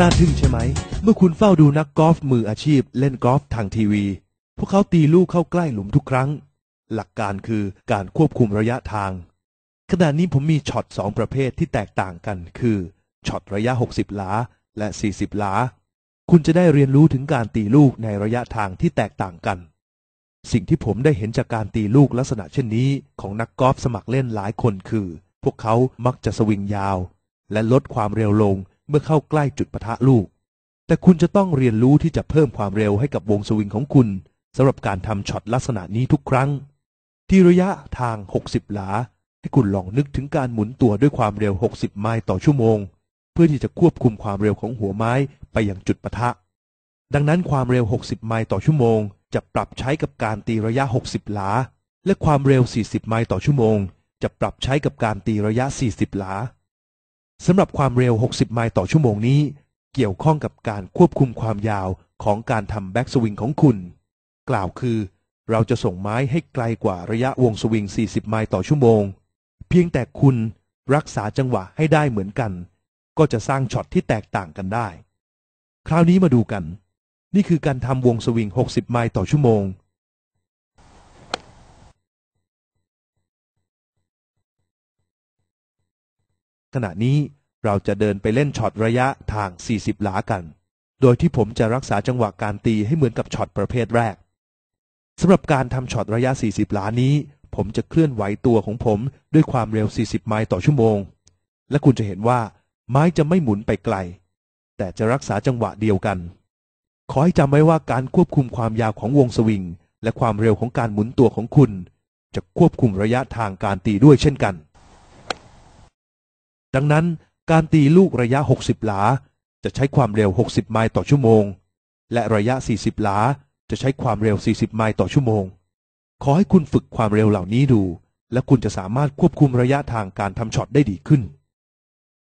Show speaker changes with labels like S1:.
S1: น่าทึ่งใช่ไหม เมื่อคุณเฝ้าดูนักกอล์ฟมืออาชีพเล่นกอล์ฟทางทีวี พวกเขาตีลูกเข้าใกล้หลุมทุกครั้ง หลักการคือการควบคุมระยะทาง ขณะนี้ผมมีช็อตสองประเภทที่แตกต่างกัน คือช็อตระยะ60 หลา และ 40หลาคุณจะได้เรียนรู้ถึงการตีลูกในระยะทางที่แตกต่างกัน สิ่งที่ผมได้เห็นจากการตีลูกลักษณะเช่นนี้ ของนักกอล์ฟสมัครเล่นหลายคนคือ พวกเขามักจะสวิงยาว และลดความเร็วลงเมื่อเข้าใกล้จุดปะทะลูก แต่คุณจะต้องเรียนรู้ที่จะเพิ่มความเร็วให้กับวงสวิงของคุณสำหรับการทำช็อตลักษณะนี้ทุกครั้ง ที่ระยะทาง 60 หลา ให้คุณลองนึกถึงการหมุนตัวด้วยความเร็ว 60 ไมล์ต่อชั่วโมง เพื่อที่จะควบคุมความเร็วของหัวไม้ไปยังจุดปะทะ ดังนั้นความเร็ว 60 ไมล์ต่อชั่วโมง จะปรับใช้กับการตีระยะ 60 หลา และความเร็ว 40 ไมล์ต่อชั่วโมง จะปรับใช้กับการตีระยะ 40 หลาสำหรับความเร็ว 60 ไมล์ต่อชั่วโมงนี้ เกี่ยวข้องกับการควบคุมความยาวของการทำแบ็กสวิงของคุณ กล่าวคือ เราจะส่งไม้ให้ไกลกว่าระยะวงสวิง 40 ไมล์ต่อชั่วโมง เพียงแต่คุณรักษาจังหวะให้ได้เหมือนกัน ก็จะสร้างช็อตที่แตกต่างกันได้ คราวนี้มาดูกัน นี่คือการทำวงสวิง 60 ไมล์ต่อชั่วโมง ขณะนี้เราจะเดินไปเล่นช็อตระยะทาง 40 หลากัน โดยที่ผมจะรักษาจังหวะการตีให้เหมือนกับช็อตประเภทแรก สำหรับการทำช็อตระยะ 40 หลานี้ ผมจะเคลื่อนไหวตัวของผมด้วยความเร็ว 40 ไมล์ต่อชั่วโมง และคุณจะเห็นว่าไม้จะไม่หมุนไปไกล แต่จะรักษาจังหวะเดียวกัน ขอให้จำไว้ว่าการควบคุมความยาวของวงสวิง และความเร็วของการหมุนตัวของคุณ จะควบคุมระยะทางการตีด้วยเช่นกัน ดังนั้นการตีลูกระยะ 60 หลา จะใช้ความเร็ว 60 ไมล์ต่อชั่วโมง และระยะ 40 หลา จะใช้ความเร็ว 40 ไมล์ต่อชั่วโมง ขอให้คุณฝึกความเร็วเหล่านี้ดู และคุณจะสามารถควบคุมระยะทางการทำช็อตได้ดีขึ้น